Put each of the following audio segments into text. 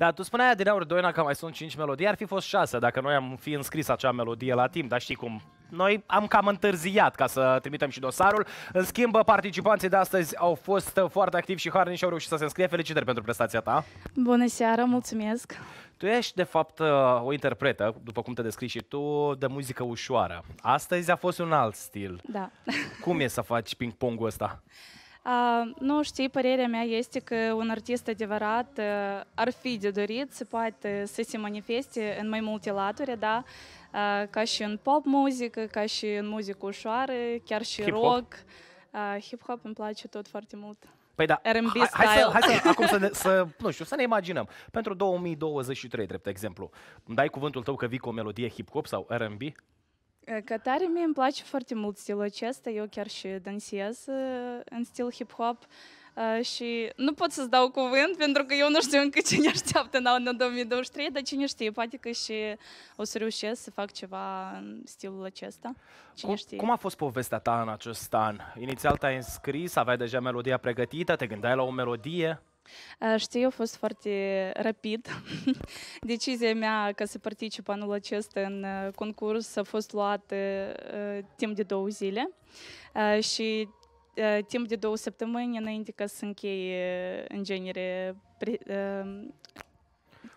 Da, tu spuneai adineauri Doina că mai sunt 5 melodii, ar fi fost 6 dacă noi am fi înscris acea melodie la timp, dar știi cum noi am cam întârziat ca să trimitem și dosarul. În schimb, participanții de astăzi au fost foarte activi și harni și au reușit să se înscrie. Felicitări pentru prestația ta! Bună seara, mulțumesc! Tu ești, de fapt, uh, o interpretă, după cum te descrii și tu, de muzică ușoară. Astăzi a fost un alt stil. Da. Cum e să faci ping-pongul ăsta? Nu, știi, părerea mea este că un artist adevărat ă, ar fi de dorit să poate să se manifeste în mai multe laturi, da? Ă, ca și în pop muzică, ca și în muzică ușoară, chiar și hip-hop. rock. Ă, hip-hop îmi place tot foarte mult. Păi da, R&B hai, hai, să, hai să, acum să, ne, să, nu știu, să ne imaginăm. Pentru 2023, drept exemplu, dai cuvântul tău că vii cu o melodie hip-hop sau R&B? Cătare mie îmi place foarte mult stilul acesta, eu chiar și dansez în stil hip-hop și nu pot să-ți dau cuvânt pentru că eu nu știu încă ce ne așteaptă în anul 2023, dar cine știe, poate că și o să reușesc să fac ceva în stilul acesta. Cine cum, știe? cum a fost povestea ta în acest an? Inițial te-ai înscris, aveai deja melodia pregătită, te gândeai la o melodie? Știu, э, a fost foarte rapid. Decizia mea ca să particip anul acesta în э, concurs a fost luată э, timp de două zile și timp de două săptămâni înainte ca să încheie în genere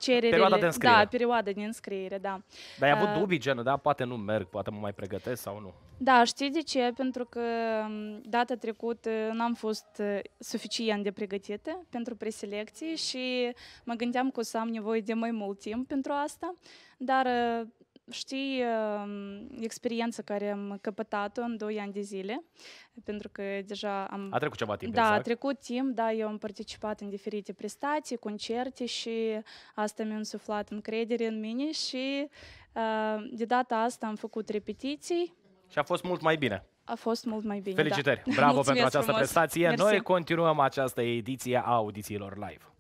cererile. Perioada de înscriere. Da, perioada de înscriere, da. Dar ai avut uh, dubii, genul, da? Poate nu merg, poate mă mai pregătesc sau nu. Da, știi de ce? Pentru că um, data trecută uh, n-am fost uh, suficient de pregătită pentru preselecții și mă gândeam că o să am nevoie de mai mult timp pentru asta, dar știi um, experiența care am căpătat-o în 2 ani de zile, pentru că deja am... A trecut ceva timp, Da, exact. a trecut timp, da, eu am participat în diferite prestații, concerte și asta mi-a însuflat încredere în mine și uh, de data asta am făcut repetiții. Și a fost mult mai bine. A fost mult mai bine. Da. Felicitări! Da. Bravo Mulțumesc pentru această frumos. prestație! Mersi. Noi continuăm această ediție a audițiilor live.